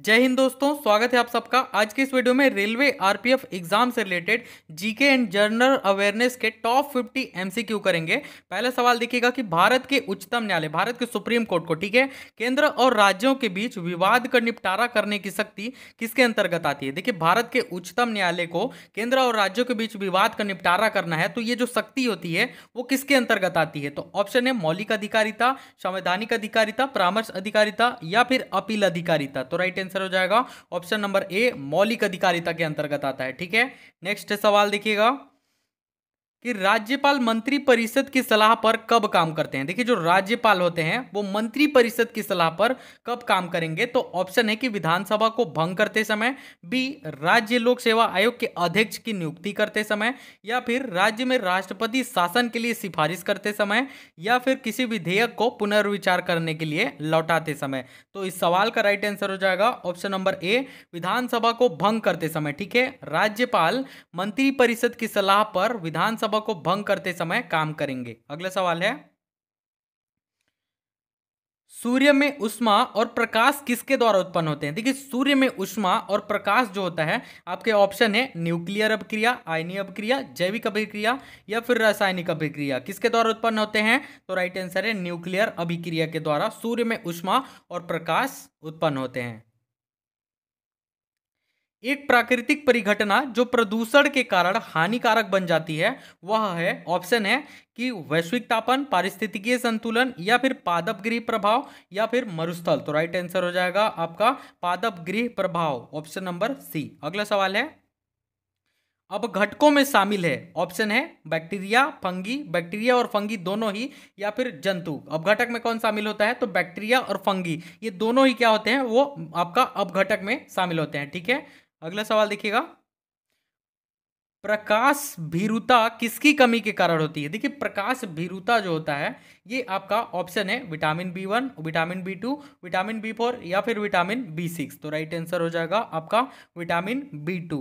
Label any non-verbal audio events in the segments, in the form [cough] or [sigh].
जय हिंद दोस्तों स्वागत है आप सबका आज के इस वीडियो में रेलवे आरपीएफ एग्जाम से related GK and general awareness के टॉप 50 एमसीक्यू करेंगे पहला सवाल देखिएगा कि भारत के उच्चतम न्यायालय भारत के सुप्रीम कोर्ट को ठीक है केंद्र और राज्यों के बीच विवाद का निपटारा करने की शक्ति किसके अंतर्गत आती है देखिए भारत के उच्चतम न्यायालय को केंद्र और राज्यों के बीच विवाद का निपटारा करना है तो ये जो शक्ति होती है वो किसके अंतर्गत आती है तो ऑप्शन है मौलिक अधिकारिता संवैधानिक अधिकारिता परामर्श अधिकारिता या फिर अपील अधिकारिता तो राइट आंसर हो जाएगा ऑप्शन नंबर ए मौलिक अधिकारिता के अंतर्गत आता है ठीक है नेक्स्ट सवाल देखिएगा कि राज्यपाल मंत्री परिषद की सलाह पर कब काम करते हैं देखिए जो राज्यपाल होते हैं वो मंत्री परिषद की सलाह पर कब काम करेंगे तो ऑप्शन है कि विधानसभा को भंग करते समय बी राज्य लोक सेवा आयोग के अध्यक्ष की नियुक्ति करते समय या फिर राज्य में राष्ट्रपति शासन के लिए सिफारिश करते समय या फिर किसी विधेयक को पुनर्विचार करने के लिए लौटाते समय तो इस सवाल का राइट आंसर हो जाएगा ऑप्शन नंबर ए विधानसभा को भंग करते समय ठीक है राज्यपाल मंत्री परिषद की सलाह पर विधानसभा सभा को भंग करते समय काम करेंगे अगला सवाल है सूर्य में उष्मा और प्रकाश किसके द्वारा उत्पन्न होते हैं देखिए सूर्य में उष्मा और प्रकाश जो होता है आपके ऑप्शन है न्यूक्लियर अभिक्रिया आयनी अभिक्रिया जैविक अभिक्रिया या फिर रासायनिक अभिक्रिया किसके द्वारा उत्पन्न होते हैं तो राइट आंसर है न्यूक्लियर अभिक्रिया के द्वारा सूर्य में उष्मा और प्रकाश उत्पन्न होते हैं एक प्राकृतिक परिघटना जो प्रदूषण के कारण हानिकारक बन जाती है वह है ऑप्शन है कि वैश्विक तापन पारिस्थितिकीय संतुलन या फिर पादप गृह प्रभाव या फिर मरुस्थल तो राइट आंसर हो जाएगा आपका पादप गृह प्रभाव ऑप्शन नंबर सी अगला सवाल है अब घटकों में शामिल है ऑप्शन है बैक्टीरिया फंगी बैक्टीरिया और फंगी दोनों ही या फिर जंतु अब घटक में कौन शामिल होता है तो बैक्टीरिया और फंगी ये दोनों ही क्या होते हैं वो आपका अब घटक में शामिल होते हैं ठीक है अगला सवाल देखिएगा प्रकाश भीरुता किसकी कमी के कारण होती है देखिए प्रकाश भीरुता जो होता है ये आपका ऑप्शन है vitamin B one vitamin B two vitamin B four या फिर विटामिन बी सिक्स तो राइट आंसर हो जाएगा आपका विटामिन बी टू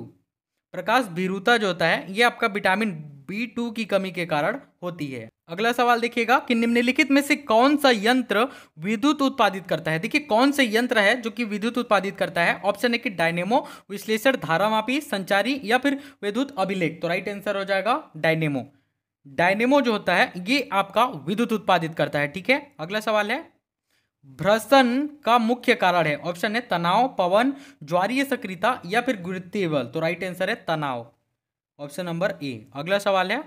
प्रकाश भीरुता जो होता है ये आपका विटामिन बी टू की कमी के कारण होती है अगला सवाल देखिएगा कि निम्नलिखित में से कौन सा यंत्र विद्युत उत्पादित करता है देखिए कौन सा यंत्र है जो कि विद्युत उत्पादित करता है ऑप्शन है कि डायनेमो विश्लेषण धारामापी संचारी या फिर विद्युत अभिलेख तो राइट आंसर हो जाएगा डायनेमो डायनेमो जो होता है ये आपका विद्युत उत्पादित करता है ठीक है अगला सवाल है भ्रसन का मुख्य कारण है ऑप्शन है तनाव पवन ज्वारीय सक्रियता या फिर गुरुत्वीय बल तो राइट आंसर है तनाव ऑप्शन नंबर ए अगला सवाल है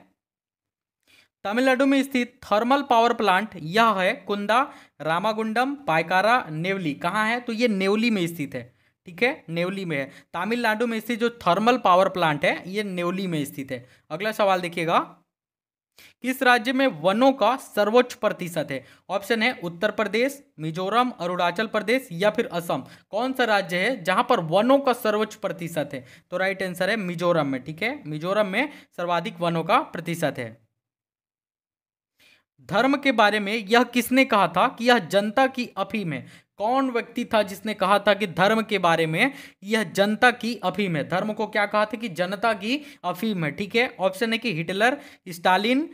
तमिलनाडु में स्थित थर्मल पावर प्लांट यह है कुंदा रामागुंडम पायकारा नेवली कहाँ है तो ये नेवली में स्थित है ठीक है नेवली में है तमिलनाडु में स्थित जो थर्मल पावर प्लांट है ये नेवली में स्थित है अगला सवाल देखिएगा किस राज्य में वनों का सर्वोच्च प्रतिशत है ऑप्शन है उत्तर प्रदेश मिजोरम अरुणाचल प्रदेश या फिर असम कौन सा राज्य है जहां पर वनों का सर्वोच्च प्रतिशत है तो राइट आंसर है मिजोरम में ठीक है मिजोरम में सर्वाधिक वनों का प्रतिशत है धर्म के बारे में यह किसने कहा था कि यह जनता की अफीम है कौन व्यक्ति था जिसने कहा था कि धर्म के बारे में यह जनता की अफीम है धर्म को क्या कहा था कि जनता की अफीम है ठीक है ऑप्शन है कि हिटलर स्टालिन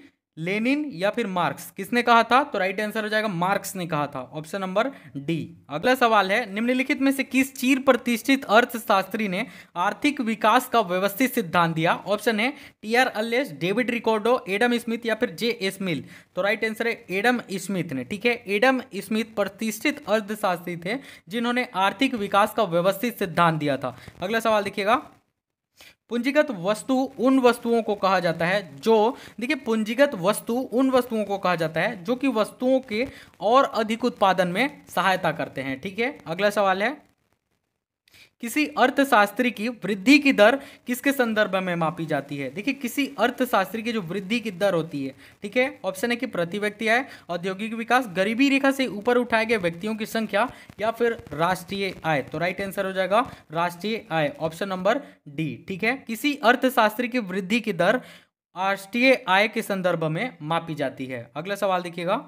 लेनिन या फिर मार्क्स किसने कहा था तो राइट आंसर हो जाएगा मार्क्स ने कहा था ऑप्शन नंबर डी अगला सवाल है निम्नलिखित में से किस चीर प्रतिष्ठित अर्थशास्त्री ने आर्थिक विकास का व्यवस्थित सिद्धांत दिया ऑप्शन है टी आर अल्लेस डेविड रिकॉर्डो एडम स्मिथ या फिर जे एस मिल तो राइट आंसर है एडम स्मिथ ने ठीक है एडम स्मिथ प्रतिष्ठित अर्थशास्त्री थे जिन्होंने आर्थिक विकास का व्यवस्थित सिद्धांत दिया था अगला सवाल देखिएगा पूंजीगत वस्तु उन वस्तुओं को कहा जाता है जो देखिए पूंजीगत वस्तु उन वस्तुओं को कहा जाता है जो कि वस्तुओं के और अधिक उत्पादन में सहायता करते हैं ठीक है अगला सवाल है किसी अर्थशास्त्री की वृद्धि की दर किसके संदर्भ में मापी जाती है देखिए किसी अर्थशास्त्री की जो वृद्धि की दर होती है ठीक है ऑप्शन है कि प्रति व्यक्ति आय औद्योगिक विकास गरीबी रेखा से ऊपर उठाए गए व्यक्तियों की संख्या या फिर राष्ट्रीय आय तो राइट आंसर हो जाएगा राष्ट्रीय आय ऑप्शन नंबर डी ठीक है किसी अर्थशास्त्री की वृद्धि की दर राष्ट्रीय आय के संदर्भ में मापी जाती है अगला सवाल देखिएगा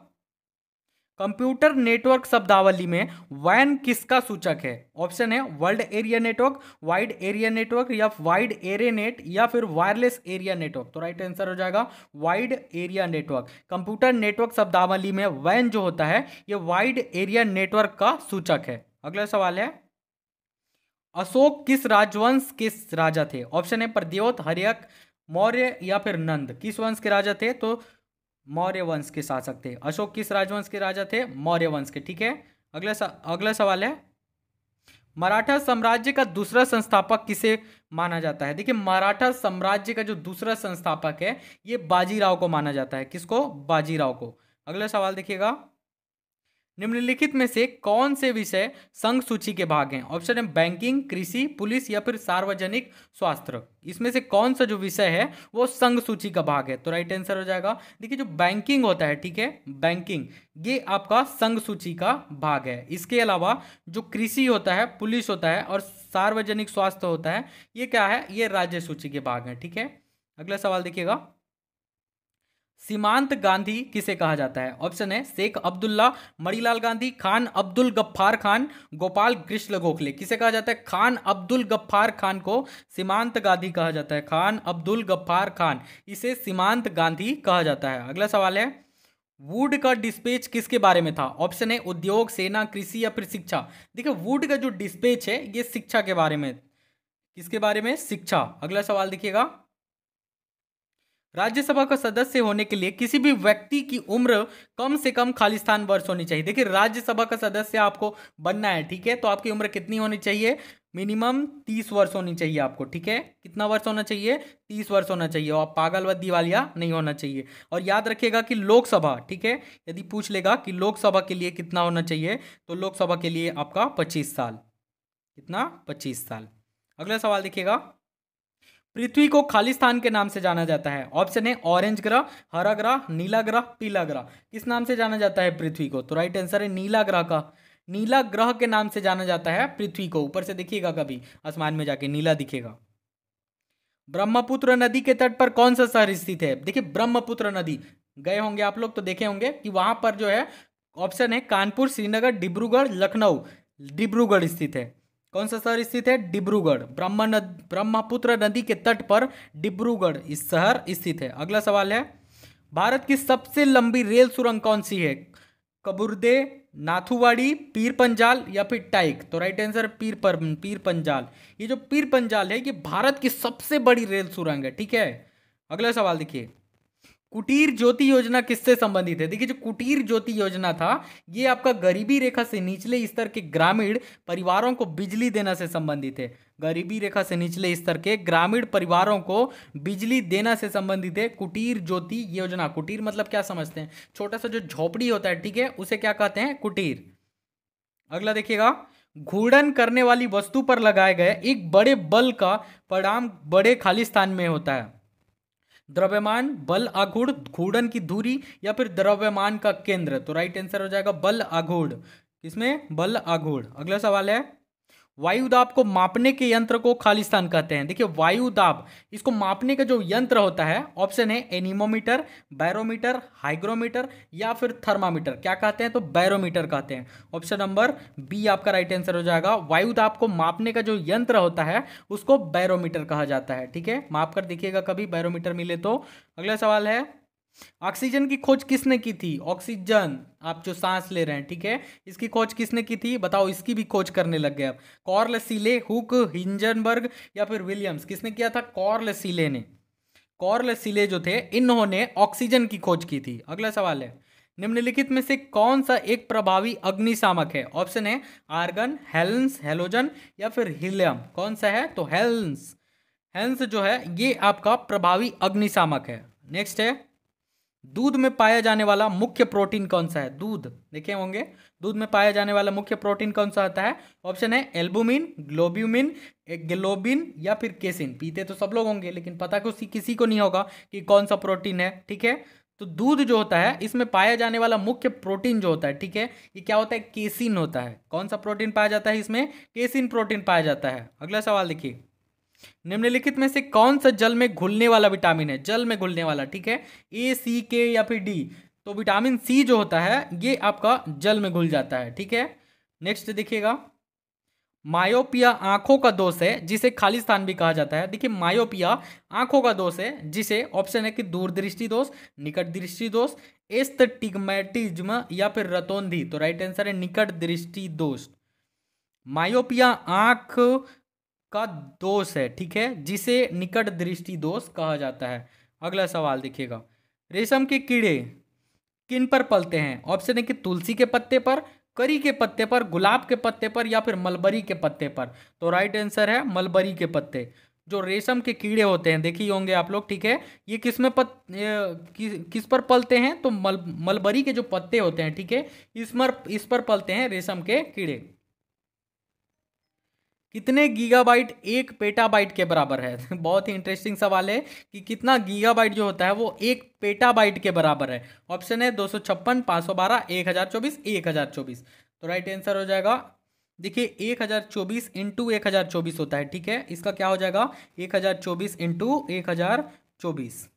कंप्यूटर नेटवर्क शब्दावली में वैन किसका सूचक है ऑप्शन है world area network wide area network या वाइड एरे नेट या फिर वायरलेस एरिया नेटवर्क तो राइट आंसर हो जाएगा wide area network computer network शब्दावली में वैन जो होता है ये वाइड एरिया नेटवर्क का सूचक है अगला सवाल है अशोक किस राजवंश के राजा थे ऑप्शन है प्रद्योत हरियक मौर्य या फिर नंद किस वंश के राजा थे तो मौर्य वंश के शासक थे अशोक किस राजवंश के राजा थे मौर्य वंश के ठीक है अगला सा, अगला सवाल है मराठा साम्राज्य का दूसरा संस्थापक किसे माना जाता है देखिए मराठा साम्राज्य का जो दूसरा संस्थापक है ये बाजीराव को माना जाता है किसको बाजीराव को अगला सवाल देखिएगा निम्नलिखित में से कौन से विषय संघ सूची के भाग हैं ऑप्शन है बैंकिंग कृषि पुलिस या फिर सार्वजनिक स्वास्थ्य इसमें से कौन सा जो विषय है वो संघ सूची का भाग है तो राइट आंसर हो जाएगा देखिए जो बैंकिंग होता है ठीक है बैंकिंग ये आपका संघ सूची का भाग है इसके अलावा जो कृषि होता है पुलिस होता है और सार्वजनिक स्वास्थ्य होता है ये क्या है ये राज्य सूची के भाग है ठीक है अगला सवाल देखिएगा सीमांत गांधी किसे कहा जाता है ऑप्शन है शेख अब्दुल्ला मणिलाल गांधी खान अब्दुल गफ्फार खान गोपाल कृष्ण गोखले किसे कहा जाता है खान अब्दुल गफ्फार खान को सीमांत गांधी कहा जाता है खान अब्दुल गफ्फार खान इसे सीमांत गांधी कहा जाता है अगला सवाल है वुड का डिस्पेच किसके बारे में था ऑप्शन है उद्योग सेना कृषि या फिर शिक्षा देखिए वुड का जो डिस्पेच है ये शिक्षा के बारे में किसके बारे में शिक्षा अगला सवाल देखिएगा राज्यसभा का सदस्य होने के लिए किसी भी व्यक्ति की उम्र कम से कम खालिस्तान वर्ष होनी चाहिए देखिए राज्यसभा का सदस्य आपको बनना है ठीक है तो आपकी उम्र कितनी होनी चाहिए मिनिमम तीस वर्ष होनी चाहिए आपको ठीक है कितना वर्ष होना चाहिए तीस वर्ष होना चाहिए और पागल व दिवालिया नहीं होना चाहिए और याद रखिएगा कि लोकसभा ठीक है यदि पूछ लेगा कि लोकसभा के लिए कितना होना चाहिए तो लोकसभा के लिए आपका पच्चीस साल कितना पच्चीस साल अगला सवाल देखिएगा पृथ्वी को खालिस्तान के नाम से जाना जाता है ऑप्शन है ऑरेंज ग्रह हरा ग्रह नीला ग्रह पीला ग्रह किस नाम से जाना जाता है पृथ्वी को तो राइट आंसर है नीला ग्रह का नीला ग्रह के नाम से जाना जाता है पृथ्वी को ऊपर से दिखिएगा कभी आसमान में जाके नीला दिखेगा ब्रह्मपुत्र नदी के तट पर कौन सा शहर स्थित है देखिए ब्रह्मपुत्र नदी गए होंगे आप लोग तो देखे होंगे कि वहां पर जो है ऑप्शन है कानपुर श्रीनगर डिब्रूगढ़ लखनऊ डिब्रूगढ़ स्थित है कौन सा शहर स्थित है डिब्रूगढ़ ब्रह्मा नद ब्रह्मपुत्र नदी के तट पर डिब्रूगढ़ इस शहर स्थित है अगला सवाल है भारत की सबसे लंबी रेल सुरंग कौन सी है कबूरदे नाथुवाड़ी पीर पंजाल या फिर टाइक तो राइट आंसर पीर पर पीर पंजाल ये जो पीर पंजाल है ये भारत की सबसे बड़ी रेल सुरंग है ठीक है अगला सवाल देखिए कुटीर ज्योति योजना किससे संबंधित है देखिए जो कुटीर ज्योति योजना था ये आपका गरीबी रेखा से निचले स्तर के ग्रामीण परिवारों को बिजली देना से संबंधित है गरीबी रेखा से निचले स्तर के ग्रामीण परिवारों को बिजली देना से संबंधित है कुटीर ज्योति योजना कुटीर मतलब क्या समझते हैं छोटा सा जो झोपड़ी होता है ठीक है उसे क्या कहते हैं कुटीर अगला देखिएगा घूर्णन करने वाली वस्तु पर लगाए गए एक बड़े बल का परिणाम बड़े खाली स्थान में होता है द्रव्यमान बल आघूर्ण घूर्णन की दूरी या फिर द्रव्यमान का केंद्र तो राइट आंसर हो जाएगा बल आघूर्ण इसमें बल आघूर्ण अगला सवाल है वायुदाब को मापने के यंत्र को खालिस्तान कहते हैं देखिए वायुदाब इसको मापने का जो यंत्र होता है ऑप्शन है एनिमोमीटर बैरोमीटर हाइग्रोमीटर या फिर थर्मामीटर क्या कहते हैं तो बैरोमीटर कहते हैं ऑप्शन नंबर बी आपका राइट आंसर हो जाएगा वायुदाब को मापने का जो यंत्र होता है उसको बैरोमीटर कहा जाता है ठीक है माप कर देखिएगा कभी बैरोमीटर मिले तो अगला सवाल है ऑक्सीजन की खोज किसने की थी ऑक्सीजन आप जो सांस ले रहे हैं ठीक है इसकी खोज किसने की थी बताओ इसकी भी खोज करने लग गए आप कॉर्ल सीले हुक हिंजनबर्ग या फिर विलियम्स किसने किया था कॉर्ल सीले ने कॉर्ल सीले जो थे इन्होंने ऑक्सीजन की खोज की थी अगला सवाल है निम्नलिखित में से कौन सा एक प्रभावी अग्निशामक है ऑप्शन है आर्गन हेल्स हेलोजन या फिर हिलियम कौन सा है तो हेल्स हेल्स जो है ये आपका प्रभावी अग्निशामक है नेक्स्ट है दूध में पाया जाने वाला मुख्य प्रोटीन कौन सा है दूध देखे होंगे दूध में पाया जाने वाला मुख्य प्रोटीन कौन सा होता है ऑप्शन है एल्बुमिन ग्लोब्यूमिन ग्लोबिन या फिर केसिन पीते तो सब लोग होंगे लेकिन पता किसी किसी को नहीं होगा कि कौन सा प्रोटीन है ठीक है तो दूध जो होता है इसमें पाया जाने वाला मुख्य प्रोटीन जो होता है ठीक है ये क्या होता है केसिन होता है कौन सा प्रोटीन पाया जाता है इसमें केसिन प्रोटीन पाया जाता है अगला सवाल देखिए निम्नलिखित में से कौन सा जल में घुलने वाला विटामिन है जल में घुलने वाला ठीक है ए सी के या फिर डी तो विटामिन सी जो होता है ये आपका जल में घुल जाता है ठीक है नेक्स्ट देखिएगा मायोपिया आंखों का दोष है जिसे खालिस्तान भी कहा जाता है देखिए मायोपिया आंखों का दोष है जिसे ऑप्शन है कि दूरदृष्टि दोष निकट दृष्टि दोष एस्थटिग्मेटिज्म या फिर रतोंधी तो राइट आंसर है निकट दृष्टि दोष मायोपिया आंख का दोष है ठीक है जिसे निकट दृष्टि दोष कहा जाता है अगला सवाल देखिएगा रेशम के कीड़े किन पर पलते हैं ऑप्शन है कि तुलसी के पत्ते पर करी के पत्ते पर गुलाब के पत्ते पर या फिर मलबरी के पत्ते पर तो राइट आंसर है मलबरी के पत्ते जो रेशम के कीड़े होते हैं देखिए होंगे आप लोग ठीक है ये किस में पत कि, किस पर पलते हैं तो मल मलबरी के जो पत्ते होते हैं ठीक है इस पर इस पर पलते हैं रेशम के कीड़े कितने गीगाबाइट एक पेटाबाइट के बराबर है [laughs] बहुत ही इंटरेस्टिंग सवाल है कि कितना गीगाबाइट जो होता है वो एक पेटाबाइट के बराबर है ऑप्शन है दो सौ छप्पन पाँच सौ बारह एक हज़ार चौबीस एक हज़ार चौबीस तो राइट आंसर हो जाएगा देखिए एक हज़ार चौबीस इंटू एक हज़ार चौबीस होता है ठीक है इसका क्या हो जाएगा एक हज़ार चौबीस इंटू एक हज़ार चौबीस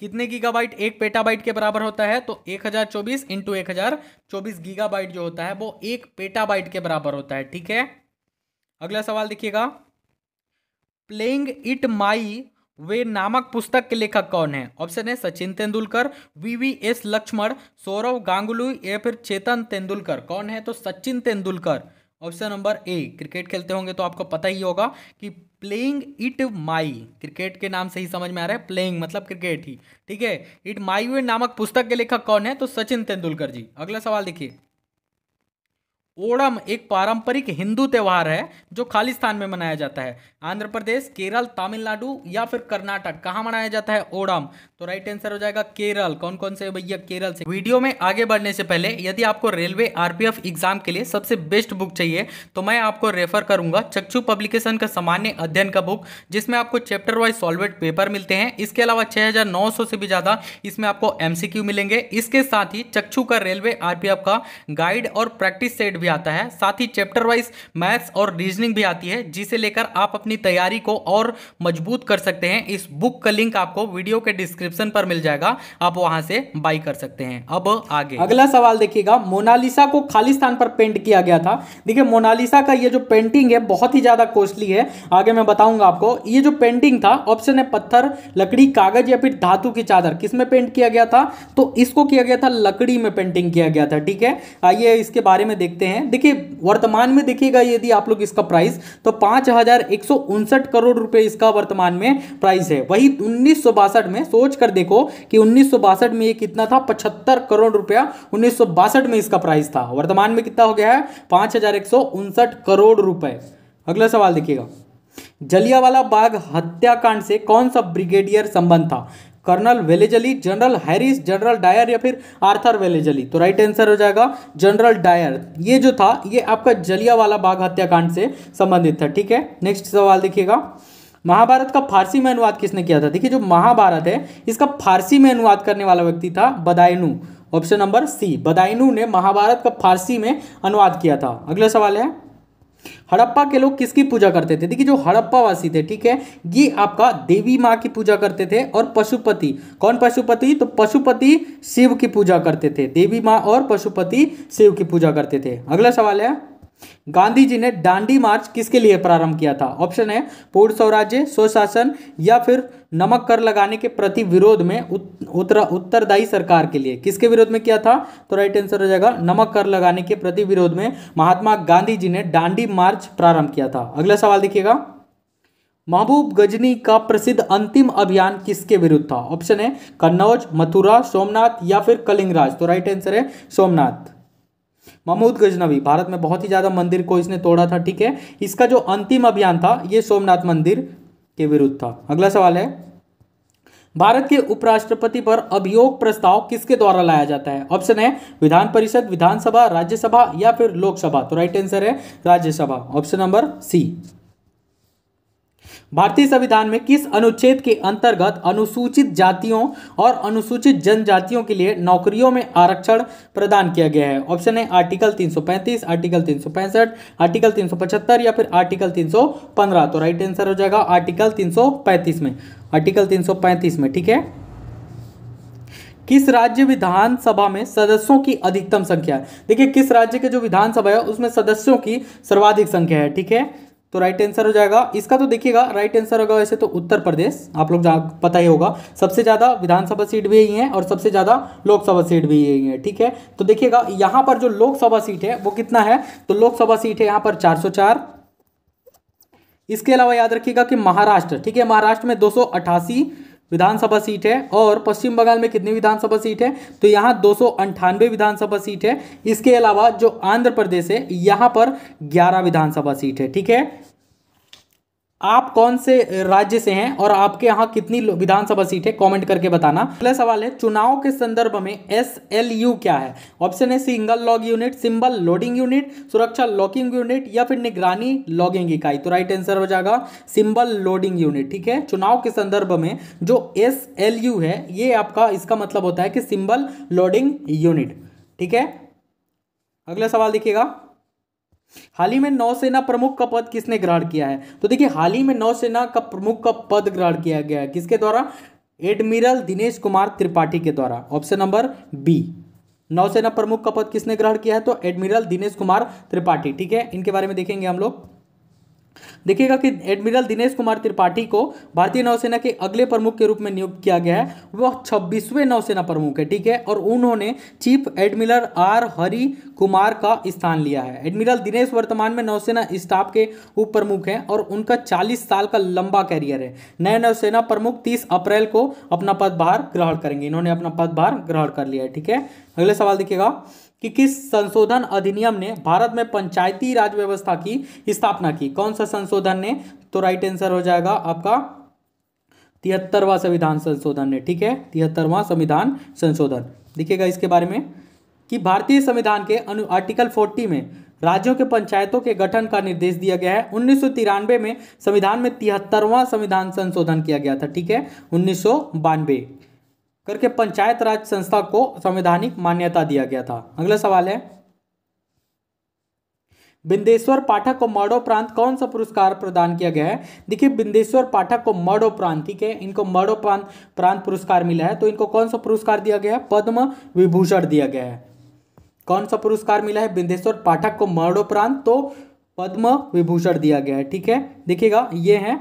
कितने गीगाबाइट एक पेटाबाइट के बराबर होता है तो एक हज़ार चौबीस इंटू एक हजार चौबीस गीगाबाइट जो होता है वो एक पेटाबाइट के बराबर होता है ठीक है अगला सवाल देखिएगा प्लेइंग इट माई वे नामक पुस्तक के लेखक कौन है ऑप्शन है सचिन तेंदुलकर वी एस लक्ष्मण सौरव गांगुलू या फिर चेतन तेंदुलकर कौन है तो Sachin Tendulkar option number A cricket खेलते होंगे तो आपको पता ही होगा कि प्लेइंग इट माई क्रिकेट के नाम से ही समझ में आ रहा है प्लेइंग मतलब क्रिकेट ही ठीक है इट माई वे नामक पुस्तक के लेखक कौन है तो सचिन तेंदुलकर जी अगला सवाल देखिए ओणम एक पारंपरिक हिंदू त्यौहार है जो खालिस्तान में मनाया जाता है आंध्र प्रदेश केरल तमिलनाडु या फिर कर्नाटक कहाँ मनाया जाता है ओणम तो राइट आंसर हो जाएगा केरल कौन कौन से भैया केरल से वीडियो में आगे बढ़ने से पहले यदि आपको रेलवे आरपीएफ एग्जाम के लिए सबसे बेस्ट बुक चाहिए तो मैं आपको रेफर करूंगा चक्षु पब्लिकेशन का सामान्य अध्ययन का बुक जिसमें आपको चैप्टर वाइज सॉल्वेट पेपर मिलते हैं इसके अलावा छह से भी ज़्यादा इसमें आपको एमसीक्यू मिलेंगे इसके साथ ही चक्षु का रेलवे आरपीएफ का गाइड और प्रैक्टिस सेट भी आता है साथ ही चैप्टर वाइज मैथ्स और रीजनिंग भी आती है जिसे लेकर आप अपनी तैयारी को और मजबूत कर सकते हैं इस बुक का लिंक आपको वीडियो के डिस्क्रिप्शन पर मिल जाएगा आप वहां से बाई कर सकते हैं अब आगे अगला सवाल देखिएगा मोनालिसा को खाली स्थान पर पेंट किया गया था देखिए मोनालिसा का ये जो पेंटिंग है बहुत ही ज्यादा कॉस्टली है आगे मैं बताऊंगा आपको ये जो पेंटिंग था ऑप्शन है पत्थर लकड़ी कागज या फिर धातु की चादर किसमें पेंट किया गया था तो इसको किया गया था लकड़ी में पेंटिंग किया गया था ठीक है आइए इसके बारे में देखते हैं हैं देखिए वर्तमान में देखिएगा यदि आप लोग इसका प्राइस तो पाँच करोड़ रुपए इसका वर्तमान में प्राइस है वही उन्नीस में सोच कर देखो कि उन्नीस में ये कितना था पचहत्तर करोड़ रुपया उन्नीस में इसका प्राइस था वर्तमान में कितना हो गया है पाँच करोड़ रुपए अगला सवाल देखिएगा जलियावाला बाग हत्याकांड से कौन सा ब्रिगेडियर संबंध था colonel Wellesley general Harris general Dyer या फिर आर्थर वेलेजली तो राइट आंसर हो जाएगा जनरल डायर ये जो था ये आपका जलियावाला बाग हत्याकांड से संबंधित था ठीक है नेक्स्ट सवाल देखिएगा महाभारत का फारसी में अनुवाद किसने किया था देखिए जो महाभारत है इसका फारसी में अनुवाद करने वाला व्यक्ति था बदायनू ऑप्शन नंबर सी बदायनू ने महाभारत का फारसी में अनुवाद किया था अगला सवाल है हड़प्पा के लोग किसकी पूजा करते थे देखिए जो हड़प्पा वासी थे ठीक है ये आपका देवी माँ की पूजा करते थे और पशुपति कौन पशुपति तो पशुपति शिव की पूजा करते थे देवी माँ और पशुपति शिव की पूजा करते थे अगला सवाल है गांधी जी ने डांडी मार्च किसके लिए प्रारंभ किया था ऑप्शन है पूर्ण स्वराज्य स्वशासन या फिर नमक कर लगाने के प्रति विरोध में उत्तर उत्तरदायी सरकार के लिए किसके विरोध में किया था तो राइट आंसर हो जाएगा नमक कर लगाने के प्रति विरोध में महात्मा गांधी जी ने डांडी मार्च प्रारंभ किया था अगला सवाल देखिएगा महबूब गजनी का प्रसिद्ध अंतिम अभियान किसके विरुद्ध था ऑप्शन है कन्नौज मथुरा सोमनाथ या फिर कलिंगराज तो राइट आंसर है सोमनाथ महमूद गजनवी भारत में बहुत ही ज़्यादा मंदिर को इसने तोड़ा था ठीक है इसका जो अंतिम अभियान था ये सोमनाथ मंदिर के विरुद्ध था अगला सवाल है भारत के उपराष्ट्रपति पर अभियोग प्रस्ताव किसके द्वारा लाया जाता है ऑप्शन है विधान परिषद विधानसभा राज्यसभा या फिर लोकसभा तो राइट आंसर है राज्यसभा ऑप्शन नंबर सी भारतीय संविधान में किस अनुच्छेद के अंतर्गत अनुसूचित जातियों और अनुसूचित जनजातियों के लिए नौकरियों में आरक्षण प्रदान किया गया है ऑप्शन है आर्टिकल 335, आर्टिकल 365, आर्टिकल 375 या फिर आर्टिकल 315 तो राइट आंसर हो जाएगा आर्टिकल 335 में आर्टिकल 335 में ठीक है किस राज्य विधानसभा में सदस्यों की अधिकतम संख्या है देखिए किस राज्य के जो विधानसभा है उसमें सदस्यों की सर्वाधिक संख्या है ठीक है तो राइट आंसर हो जाएगा इसका तो देखिएगा राइट आंसर होगा वैसे तो उत्तर प्रदेश आप लोग पता ही होगा सबसे ज़्यादा विधानसभा सीट भी यही है और सबसे ज़्यादा लोकसभा सीट भी यही है ठीक है तो देखिएगा यहाँ पर जो लोकसभा सीट है वो कितना है तो लोकसभा सीट है यहाँ पर चार इसके अलावा याद रखिएगा कि महाराष्ट्र ठीक है महाराष्ट्र में दो विधानसभा सीट है और पश्चिम बंगाल में कितनी विधानसभा सीट है तो यहाँ दो विधानसभा सीट है इसके अलावा जो आंध्र प्रदेश है यहाँ पर ग्यारह विधानसभा सीट है ठीक है आप कौन से राज्य से हैं और आपके यहाँ कितनी विधानसभा सीट है कमेंट करके बताना अगला सवाल है चुनाव के संदर्भ में एस एल यू क्या है ऑप्शन है single log unit symbol loading unit सुरक्षा लॉकिंग यूनिट या फिर निगरानी लॉगिंग इकाई तो राइट आंसर हो जाएगा सिंबल लोडिंग यूनिट ठीक है चुनाव के संदर्भ में जो एस एल यू है ये आपका इसका मतलब होता है कि सिंबल लोडिंग यूनिट ठीक है अगला सवाल देखिएगा हाल ही में नौसेना प्रमुख का पद किसने ग्रहण किया है तो देखिए हाल ही में नौसेना का प्रमुख का पद ग्रहण किया गया है किसके द्वारा एडमिरल दिनेश कुमार त्रिपाठी के द्वारा ऑप्शन नंबर बी नौसेना प्रमुख का पद किसने ग्रहण किया है तो एडमिरल दिनेश कुमार त्रिपाठी ठीक है इनके बारे में देखेंगे हम लोग देखिएगा कि एडमिरल दिनेश कुमार त्रिपाठी को भारतीय नौसेना के अगले प्रमुख के रूप में नियुक्त किया गया है वह छब्बीसवें नौसेना प्रमुख है ठीक है और उन्होंने chief admiral R Hari Kumar का स्थान लिया है एडमिरल दिनेश वर्तमान में नौसेना स्टाफ के उप प्रमुख हैं और उनका चालीस साल का लंबा कैरियर है नए नौसेना प्रमुख तीस अप्रैल को अपना पदभार ग्रहण करेंगे इन्होंने अपना पदभार ग्रहण कर लिया है ठीक है अगले सवाल देखिएगा कि किस संशोधन अधिनियम ने भारत में पंचायती राज व्यवस्था की स्थापना की कौन सा संशोधन ने तो राइट आंसर हो जाएगा आपका तिहत्तरवा संविधान संशोधन ने ठीक है तिहत्तरवा संविधान संशोधन देखिएगा इसके बारे में कि भारतीय संविधान के अनु आर्टिकल 40 में राज्यों के पंचायतों के गठन का निर्देश दिया गया है उन्नीस में संविधान में तिहत्तरवां संविधान संशोधन किया गया था ठीक है उन्नीस करके पंचायत राज संस्था को संवैधानिक मान्यता दिया गया था अगला सवाल है बिंदेश्वर पाठक को प्रांत कौन सा पुरस्कार प्रदान किया गया है देखिए बिंदेश्वर पाठक को प्रांत ठीक है इनको मरणोपरांत प्रांत पुरस्कार मिला है तो इनको कौन सा पुरस्कार दिया गया है पद्म विभूषण दिया गया है कौन सा पुरस्कार मिला है बिंदेश्वर पाठक को प्रांत तो पद्म विभूषण दिया गया है ठीक है देखिएगा ये है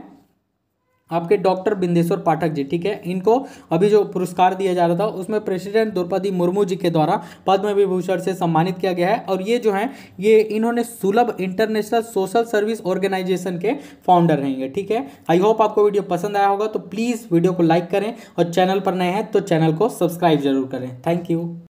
आपके डॉक्टर बिंदेश्वर पाठक जी ठीक है इनको अभी जो पुरस्कार दिया जा रहा था उसमें प्रेसिडेंट द्रौपदी मुर्मू जी के द्वारा पद्म विभूषण से सम्मानित किया गया है और ये जो है ये इन्होंने Sulabh international social service organisation के फाउंडर रहेंगे ठीक है आई होप आपको वीडियो पसंद आया होगा तो प्लीज़ वीडियो को लाइक करें और चैनल पर नए हैं तो चैनल को सब्सक्राइब जरूर करें थैंक यू